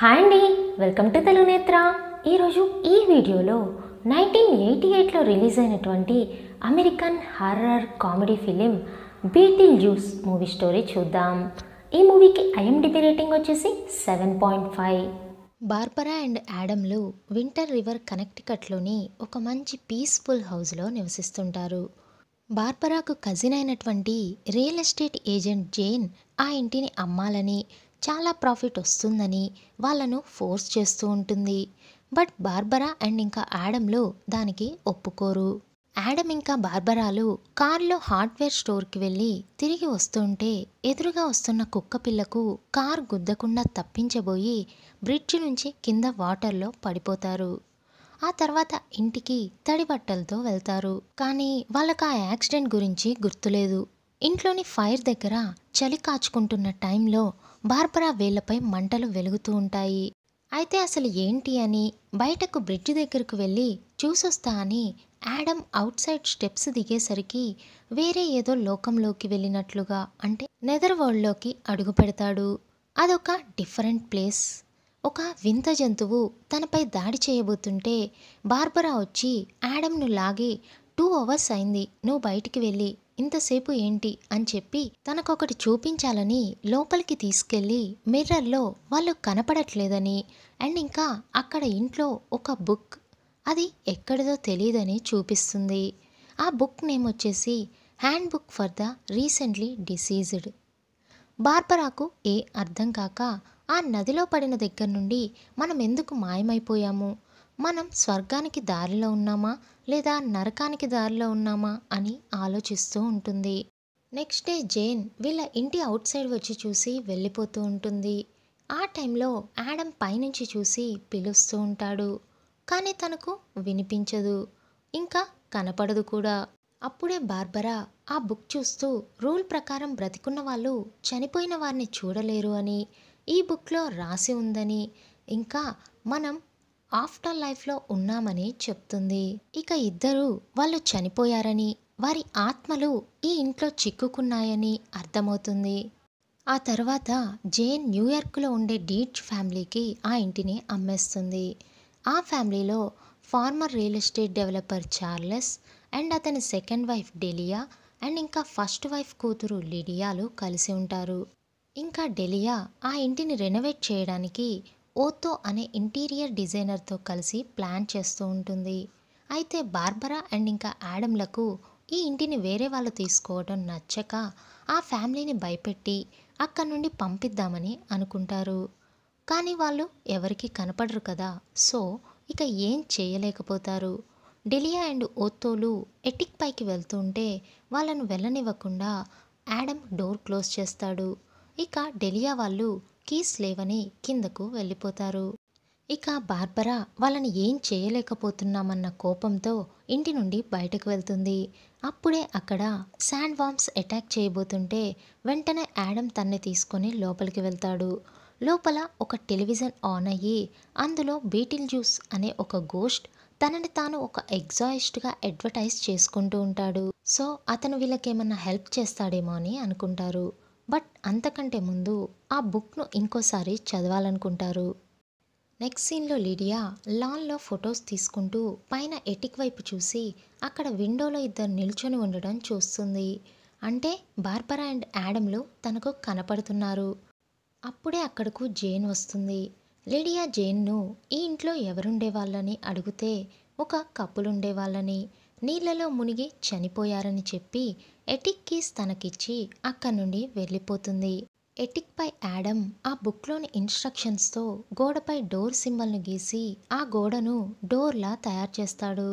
hi అండి welcome to Telugu నేత్ర ఈరోజు ఈ వీడియోలో నైన్టీన్ ఎయిటీ ఎయిట్లో రిలీజ్ అయినటువంటి American horror comedy film Beetlejuice movie story చూద్దాం ఈ మూవీకి ఐఎండిబి రేటింగ్ వచ్చేసి seven point five Barbara and యాడమ్లు వింటర్ రివర్ కనెక్టికట్లోని ఒక మంచి పీస్ఫుల్ హౌస్లో నివసిస్తుంటారు బార్పరాకు కజిన్ అయినటువంటి రియల్ ఎస్టేట్ ఏజెంట్ జేన్ ఆ ఇంటిని అమ్మాలని చాలా ప్రాఫిట్ వస్తుందని వాళ్ళను ఫోర్స్ చేస్తూ ఉంటుంది బట్ బార్బరా అండ్ ఇంకా యాడమ్లు దానికి ఒప్పుకోరు యాడమ్ ఇంకా బార్బరాలు కార్లో హార్డ్వేర్ స్టోర్కి వెళ్ళి తిరిగి వస్తుంటే ఎదురుగా వస్తున్న కుక్క పిల్లకు కార్ గుద్దకుండా తప్పించబోయి బ్రిడ్జ్ నుంచి కింద వాటర్లో పడిపోతారు ఆ తర్వాత ఇంటికి తడి బట్టలతో వెళ్తారు కానీ వాళ్ళకు ఆ యాక్సిడెంట్ గురించి గుర్తులేదు ఇంట్లోని ఫైర్ దగ్గర చలి కాచుకుంటున్న టైంలో బార్బరా వేళ్లపై మంటలు వెలుగుతూ ఉంటాయి అయితే అసలు ఏంటి అని బయటకు బ్రిడ్జ్ దగ్గరకు వెళ్ళి చూసొస్తా అని యాడమ్ అవుట్ సైడ్ స్టెప్స్ దిగేసరికి వేరే ఏదో లోకంలోకి వెళ్ళినట్లుగా అంటే నెదర్ వరల్డ్లోకి అడుగు పెడతాడు అదొక డిఫరెంట్ ప్లేస్ ఒక వింత జంతువు తనపై దాడి చేయబోతుంటే బార్బరా వచ్చి యాడమ్ను లాగి టూ అవర్స్ అయింది నువ్వు బయటికి వెళ్ళి ఇంతసేపు ఏంటి అని చెప్పి తనకొకటి చూపించాలని లోపలికి తీసుకెళ్ళి మిర్రర్లో వాళ్ళు కనపడట్లేదని అండ్ ఇంకా అక్కడ ఇంట్లో ఒక బుక్ అది ఎక్కడిదో తెలియదని చూపిస్తుంది ఆ బుక్ నేమ్ వచ్చేసి handbook for the recently deceased బార్బరాకు ఏ అర్థం కాక ఆ నదిలో పడిన దగ్గర నుండి మనం ఎందుకు మాయమైపోయాము మనం స్వర్గానికి దారిలో ఉన్నామా లేదా నరకానికి దారిలో ఉన్నామా అని ఆలోచిస్తూ ఉంటుంది నెక్స్ట్ డే జైన్ వీళ్ళ ఇంటి అవుట్ సైడ్ వచ్చి చూసి వెళ్ళిపోతూ ఉంటుంది ఆ టైంలో యాడమ్ పైనుంచి చూసి పిలుస్తూ ఉంటాడు కానీ తనకు వినిపించదు ఇంకా కనపడదు కూడా అప్పుడే బార్బరా ఆ బుక్ చూస్తూ రూల్ ప్రకారం బ్రతికున్న వాళ్ళు చనిపోయిన వారిని చూడలేరు అని ఈ బుక్లో రాసి ఉందని ఇంకా మనం ఆఫ్టర్ లైఫ్లో ఉన్నామని చెప్తుంది ఇక ఇద్దరు వాళ్ళు చనిపోయారని వారి ఆత్మలు ఈ ఇంట్లో చిక్కుకున్నాయని అర్థమవుతుంది ఆ తర్వాత జేన్ న్యూయార్క్లో ఉండే డీచ్ ఫ్యామిలీకి ఆ ఇంటిని అమ్మేస్తుంది ఆ ఫ్యామిలీలో former real estate developer Charles and అతని సెకండ్ వైఫ్ డెలియా అండ్ ఇంకా ఫస్ట్ వైఫ్ కూతురు లిడియాలు కలిసి ఉంటారు ఇంకా డెలియా ఆ ఇంటిని రెనోవేట్ చేయడానికి ఓతో అనే ఇంటీరియర్ డిజైనర్తో కలిసి ప్లాన్ చేస్తూ ఉంటుంది అయితే బార్బరా అండ్ ఇంకా యాడమ్లకు ఈ ఇంటిని వేరే వాళ్ళు తీసుకోవడం నచ్చక ఆ ఫ్యామిలీని భయపెట్టి అక్కడి నుండి పంపిద్దామని అనుకుంటారు కానీ వాళ్ళు ఎవరికి కనపడరు కదా సో ఇక ఏం చేయలేకపోతారు డెలియా అండ్ ఓత్తోలు ఎటిక్ పైకి వెళ్తుంటే వాళ్ళను వెళ్ళనివ్వకుండా యాడమ్ డోర్ క్లోజ్ చేస్తాడు ఇక డెలియా వాళ్ళు కీస్ లేవని కిందకు వెళ్ళిపోతారు ఇక బార్బరా వాళ్ళని ఏం చేయలేకపోతున్నామన్న కోపంతో ఇంటి నుండి బయటకు వెళ్తుంది అప్పుడే అక్కడ శాండ్ వామ్స్ అటాక్ చేయబోతుంటే వెంటనే యాడమ్ తన్ని తీసుకొని లోపలికి వెళ్తాడు లోపల ఒక టెలివిజన్ ఆన్ అయ్యి అందులో బీటిల్ జ్యూస్ అనే ఒక గోస్ట్ తనని తాను ఒక ఎగ్జాయిస్ట్గా అడ్వర్టైజ్ చేసుకుంటూ ఉంటాడు సో అతను వీళ్ళకేమన్నా హెల్ప్ చేస్తాడేమో అని అనుకుంటారు బట్ అంతకంటే ముందు ఆ బుక్ను ఇంకోసారి చదవాలనుకుంటారు నెక్స్ట్ సీన్లో లీడియా లాన్లో ఫొటోస్ తీసుకుంటూ పైన ఎటిక్ వైపు చూసి అక్కడ విండోలో ఇద్దరు నిల్చొని ఉండడం చూస్తుంది అంటే బార్బరా అండ్ యాడమ్లు తనకు కనపడుతున్నారు అప్పుడే అక్కడకు జేన్ వస్తుంది లీడియా జేన్ను ఈ ఇంట్లో ఎవరుండేవాళ్ళని అడిగితే ఒక కప్పులుండేవాళ్ళని నీళ్లలో మునిగి చనిపోయారని చెప్పి ఎటిక్ కీస్ తనకిచ్చి అక్కడి నుండి వెళ్ళిపోతుంది ఎటిక్పై యాడమ్ ఆ బుక్లోని ఇన్స్ట్రక్షన్స్తో గోడపై డోర్ సింబల్ను గీసి ఆ గోడను డోర్లా తయారు చేస్తాడు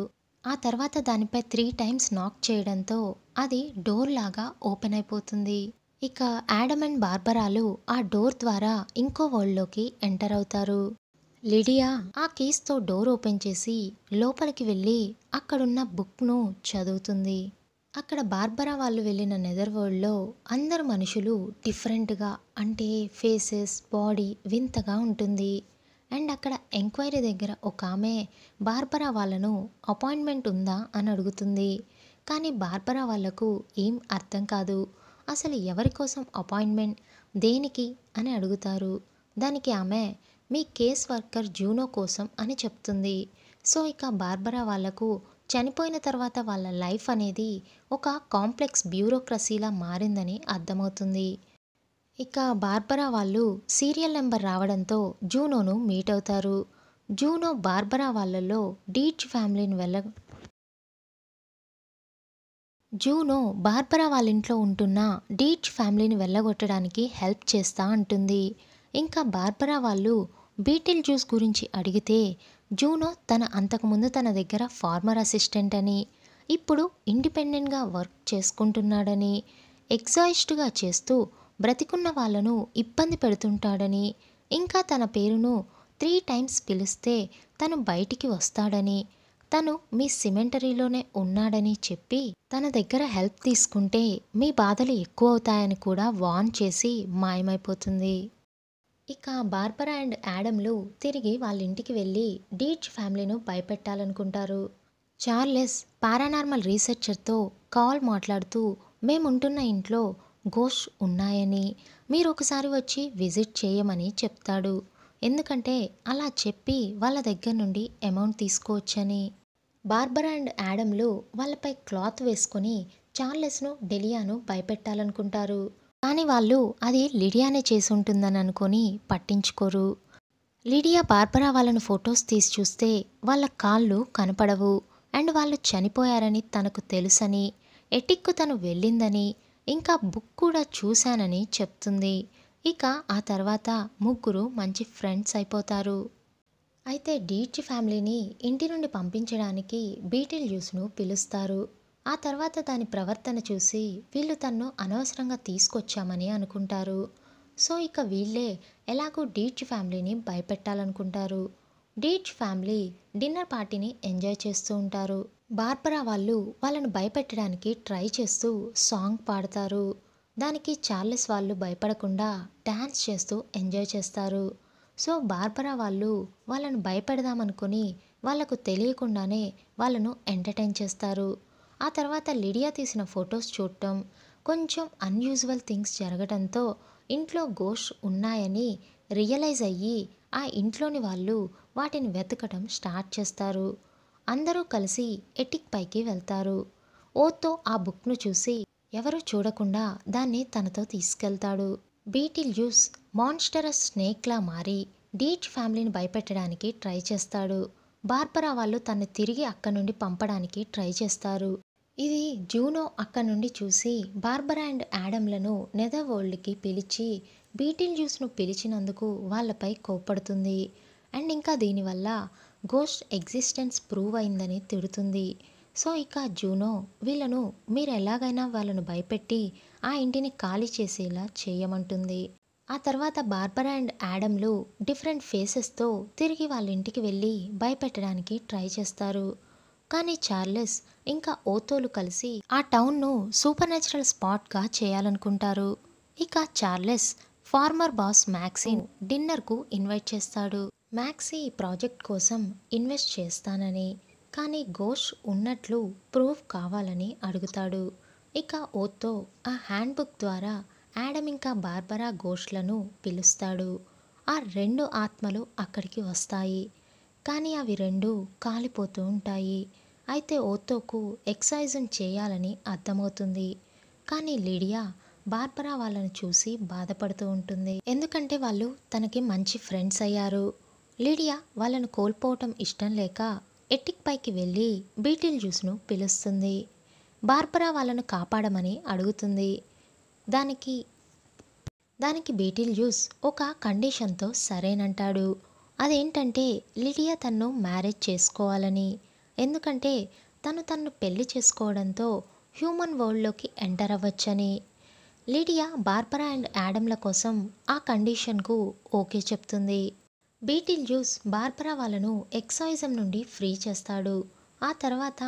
ఆ తర్వాత దానిపై త్రీ టైమ్స్ నాక్ చేయడంతో అది డోర్ లాగా ఓపెన్ అయిపోతుంది ఇక యాడమ్ అండ్ బార్బరాలు ఆ డోర్ ద్వారా ఇంకో వరల్డ్లోకి ఎంటర్ అవుతారు లిడియా ఆ కీస్తో డోర్ ఓపెన్ చేసి లోపలికి వెళ్ళి అక్కడున్న బుక్ను చదువుతుంది అక్కడ బార్బరా వాళ్ళు వెళ్ళిన నెదర్ వరల్డ్లో అందరు మనుషులు డిఫరెంట్గా అంటే ఫేసెస్ బాడీ వింతగా ఉంటుంది అండ్ అక్కడ ఎంక్వైరీ దగ్గర ఒక ఆమె బార్బరా వాళ్ళను అపాయింట్మెంట్ ఉందా అని అడుగుతుంది కానీ బార్బరా వాళ్లకు ఏం అర్థం కాదు అసలు ఎవరి కోసం అపాయింట్మెంట్ దేనికి అని అడుగుతారు దానికి ఆమె మీ కేస్ వర్కర్ జూనో కోసం అని చెప్తుంది సో ఇక బార్బరా వాళ్లకు చనిపోయిన తర్వాత వాళ్ళ లైఫ్ అనేది ఒక కాంప్లెక్స్ బ్యూరోక్రసీలా మారిందని అర్థమవుతుంది ఇక బార్బరా వాళ్ళు సీరియల్ నెంబర్ రావడంతో జూనోను మీట్ అవుతారు జూనో బార్బరా వాళ్ళలో డీచ్ ఫ్యామిలీని వెళ్ళ జూనో బార్బరా వాళ్ళ ఇంట్లో ఉంటున్న డీచ్ ఫ్యామిలీని వెళ్ళగొట్టడానికి హెల్ప్ చేస్తా అంటుంది ఇంకా బార్బరా వాళ్ళు బీటిల్ జ్యూస్ గురించి అడిగితే జూనో తన అంతకుముందు తన దగ్గర ఫార్మర్ అసిస్టెంట్ అని ఇప్పుడు ఇండిపెండెంట్గా వర్క్ చేసుకుంటున్నాడని ఎగ్జాయిస్ట్గా చేస్తూ బ్రతికున్న వాళ్ళను ఇబ్బంది పెడుతుంటాడని ఇంకా తన పేరును త్రీ టైమ్స్ పిలిస్తే తను బయటికి వస్తాడని తను మీ సిమెంటరీలోనే ఉన్నాడని చెప్పి తన దగ్గర హెల్ప్ తీసుకుంటే మీ బాధలు ఎక్కువ అవుతాయని కూడా వాన్ చేసి మాయమైపోతుంది ఇక బార్బరా అండ్ యాడమ్లు తిరిగి వాళ్ళ ఇంటికి వెళ్ళి డీచ్ ఫ్యామిలీను భయపెట్టాలనుకుంటారు చార్లెస్ పారానార్మల్ రీసెర్చర్తో కాల్ మాట్లాడుతూ మేముంటున్న ఇంట్లో గోష్ ఉన్నాయని మీరు ఒకసారి వచ్చి విజిట్ చేయమని చెప్తాడు ఎందుకంటే అలా చెప్పి వాళ్ళ దగ్గర నుండి అమౌంట్ తీసుకోవచ్చని బార్బర్ అండ్ యాడమ్లు వాళ్ళపై క్లాత్ వేసుకొని చార్లెస్ను డెలియాను భయపెట్టాలనుకుంటారు కానీ వాళ్ళు అది లిడియానే చేసుంటుందని అనుకొని పట్టించుకోరు లిడియా బార్బరా వాళ్ళను ఫొటోస్ తీసి చూస్తే వాళ్ళ కాళ్ళు కనపడవు అండ్ వాళ్ళు చనిపోయారని తనకు తెలుసని ఎటిక్కు తను వెళ్ళిందని ఇంకా బుక్ కూడా చూశానని చెప్తుంది ఇక ఆ తర్వాత ముగ్గురు మంచి ఫ్రెండ్స్ అయిపోతారు అయితే డీచ్ ఫ్యామిలీని ఇంటి నుండి పంపించడానికి బీటిల్ జ్యూస్ను పిలుస్తారు ఆ తర్వాత దాని ప్రవర్తన చూసి వీళ్ళు తన్ను అనవసరంగా తీసుకొచ్చామని అనుకుంటారు సో ఇక వీళ్ళే ఎలాగో డీచ్ ఫ్యామిలీని భయపెట్టాలనుకుంటారు డీచ్ ఫ్యామిలీ డిన్నర్ పార్టీని ఎంజాయ్ చేస్తూ ఉంటారు బార్బరా వాళ్ళు వాళ్ళను భయపెట్టడానికి ట్రై చేస్తూ సాంగ్ పాడతారు దానికి చార్లెస్ వాళ్ళు భయపడకుండా డ్యాన్స్ చేస్తూ ఎంజాయ్ చేస్తారు సో బార్బరా వాళ్ళు వాళ్ళను భయపెడదామనుకుని వాళ్ళకు తెలియకుండానే వాళ్ళను ఎంటర్టైన్ చేస్తారు ఆ తర్వాత లిడియా తీసిన ఫొటోస్ చూడటం కొంచెం అన్యూజువల్ థింగ్స్ జరగడంతో ఇంట్లో గోష్ ఉన్నాయని రియలైజ్ అయ్యి ఆ ఇంట్లోని వాళ్ళు వాటిని వెతకడం స్టార్ట్ చేస్తారు అందరూ కలిసి ఎటిక్ పైకి వెళ్తారు ఓతో ఆ బుక్ను చూసి ఎవరు చూడకుండా దాన్ని తనతో తీసుకెళ్తాడు బీటిల్ యూస్ మాన్స్టరస్ స్నేక్లా మారి డీచ్ ఫ్యామిలీని భయపెట్టడానికి ట్రై చేస్తాడు బార్బరా వాళ్ళు తను తిరిగి అక్క నుండి పంపడానికి ట్రై చేస్తారు ఇది జూనో అక్క నుండి చూసి బార్బరా అండ్ యాడమ్లను నెదర్ వరల్డ్కి పిలిచి బీటిల్ జ్యూస్ను పిలిచినందుకు వాళ్ళపై కోప్పడుతుంది అండ్ ఇంకా దీనివల్ల గోస్ట్ ఎగ్జిస్టెన్స్ ప్రూవ్ అయిందని తిడుతుంది సో ఇక జూనో వీళ్ళను మీరు ఎలాగైనా వాళ్ళను భయపెట్టి ఆ ఇంటిని ఖాళీ చేసేలా చేయమంటుంది ఆ తర్వాత బార్బరా అండ్ యాడమ్లు డిఫరెంట్ ఫేసెస్తో తిరిగి వాళ్ళ ఇంటికి వెళ్ళి భయపెట్టడానికి ట్రై చేస్తారు కానీ చార్లెస్ ఇంకా ఓతోలు కలిసి ఆ టౌన్ను సూపర్ న్యాచురల్ స్పాట్గా చేయాలనుకుంటారు ఇక చార్లెస్ ఫార్మర్ బాస్ మ్యాక్సిన్ డిన్నర్కు ఇన్వైట్ చేస్తాడు మ్యాక్సీ ఈ ప్రాజెక్ట్ కోసం ఇన్వెస్ట్ చేస్తానని కానీ ఘోష్ ఉన్నట్లు ప్రూఫ్ కావాలని అడుగుతాడు ఇక ఓతో ఆ హ్యాండ్బుక్ ద్వారా యాడమ్ ఇంకా బార్బరా ఘోష్లను పిలుస్తాడు ఆ రెండు ఆత్మలు అక్కడికి వస్తాయి కానీ అవి రెండు కాలిపోతూ ఉంటాయి అయితే ఓతోకు ఎక్సైజన్ చేయాలని అర్థమవుతుంది కానీ లిడియా బార్బరా వాళ్ళను చూసి బాధపడుతూ ఉంటుంది ఎందుకంటే వాళ్ళు తనకి మంచి ఫ్రెండ్స్ అయ్యారు లిడియా వాళ్ళను కోల్పోవటం ఇష్టం లేక ఎట్టిక్ పైకి వెళ్ళి బీటిల్ జ్యూస్ను పిలుస్తుంది బార్బరా వాళ్ళను కాపాడమని అడుగుతుంది దానికి దానికి బీటిల్ జ్యూస్ ఒక కండిషన్తో సరేనంటాడు అదేంటంటే లిడియా తన్ను మ్యారేజ్ చేసుకోవాలని ఎందుకంటే తను తన్ను పెళ్లి చేసుకోవడంతో హ్యూమన్ వరల్డ్లోకి ఎంటర్ అవ్వచ్చని లిడియా బార్బరా అండ్ యాడమ్ల కోసం ఆ కండిషన్కు ఓకే చెప్తుంది బీటిల్ జ్యూస్ బార్బరా వాళ్ళను ఎక్సైజం నుండి ఫ్రీ చేస్తాడు ఆ తర్వాత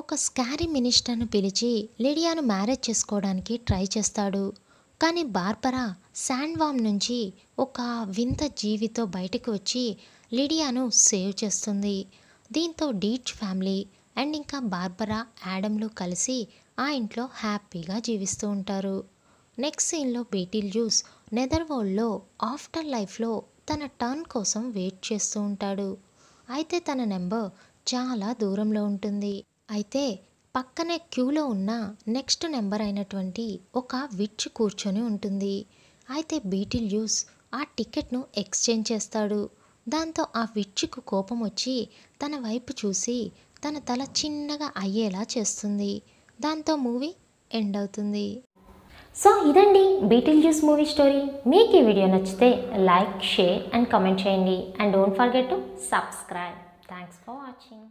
ఒక స్కారీ మినిస్టర్ను పిలిచి లిడియాను మ్యారేజ్ చేసుకోవడానికి ట్రై చేస్తాడు కానీ బార్బరా శాండ్వామ్ నుంచి ఒక వింత జీవితో బయటకు వచ్చి లిడియాను సేవ్ చేస్తుంది దీంతో డీచ్ ఫ్యామిలీ అండ్ ఇంకా బార్బరా యాడమ్లు కలిసి ఆ ఇంట్లో హ్యాపీగా జీవిస్తూ ఉంటారు నెక్స్ట్ సీన్లో బీటిల్ జ్యూస్ నెదర్వోల్డ్లో ఆఫ్టర్ లైఫ్లో తన టర్న్ కోసం వెయిట్ చేస్తూ ఉంటాడు అయితే తన నెంబర్ చాలా దూరంలో ఉంటుంది అయితే పక్కనే క్యూలో ఉన్న నెక్స్ట్ నెంబర్ అయినటువంటి ఒక విచ్ కూర్చొని ఉంటుంది అయితే బీటిల్ యూస్ ఆ టికెట్ను ఎక్స్చేంజ్ చేస్తాడు దాంతో ఆ విచ్చుకు కోపం వచ్చి తన వైపు చూసి తన తల చిన్నగా అయ్యేలా చేస్తుంది దాంతో మూవీ ఎండ్ అవుతుంది సో ఇదండి బీటిల్ జ్యూస్ మూవీ స్టోరీ మీకు ఈ వీడియో నచ్చితే లైక్ షేర్ అండ్ కమెంట్ చేయండి and don't forget to subscribe thanks for watching